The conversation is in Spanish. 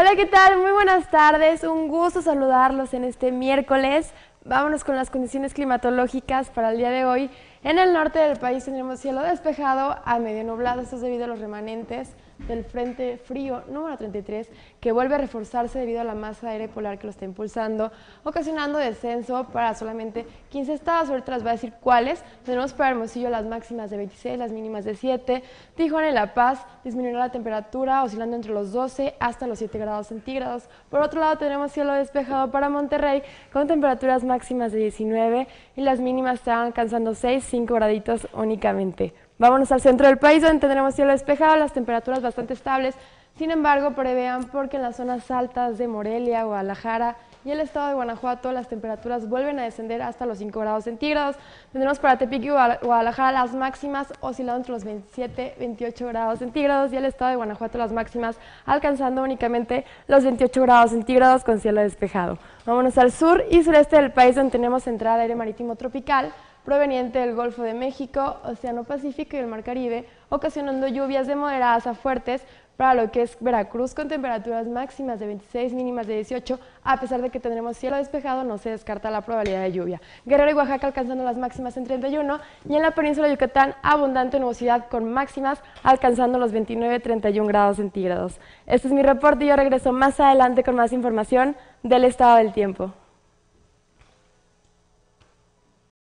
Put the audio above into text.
Hola, ¿qué tal? Muy buenas tardes. Un gusto saludarlos en este miércoles. Vámonos con las condiciones climatológicas para el día de hoy. En el norte del país tendremos cielo despejado a medio nublado, esto es debido a los remanentes del Frente Frío número 33, que vuelve a reforzarse debido a la masa de aire polar que lo está impulsando, ocasionando descenso para solamente 15 estados. Ahorita les voy a decir cuáles. Tenemos para Hermosillo las máximas de 26, las mínimas de 7. Tijuana y La Paz disminuirá la temperatura, oscilando entre los 12 hasta los 7 grados centígrados. Por otro lado, tenemos cielo despejado para Monterrey, con temperaturas máximas de 19 y las mínimas están alcanzando 6 5 graditos únicamente. Vámonos al centro del país donde tendremos cielo despejado, las temperaturas bastante estables. Sin embargo, prevean porque en las zonas altas de Morelia, Guadalajara y el estado de Guanajuato las temperaturas vuelven a descender hasta los 5 grados centígrados. Tendremos para Tepic y Guadalajara las máximas oscilando entre los 27 28 grados centígrados y el estado de Guanajuato las máximas alcanzando únicamente los 28 grados centígrados con cielo despejado. Vámonos al sur y sureste del país donde tenemos entrada de aire marítimo tropical proveniente del Golfo de México, Océano Pacífico y el Mar Caribe, ocasionando lluvias de moderadas a fuertes para lo que es Veracruz con temperaturas máximas de 26, mínimas de 18, a pesar de que tendremos cielo despejado, no se descarta la probabilidad de lluvia. Guerrero y Oaxaca alcanzando las máximas en 31 y en la península de Yucatán abundante nubosidad con máximas alcanzando los 29, 31 grados centígrados. Este es mi reporte y yo regreso más adelante con más información del estado del tiempo.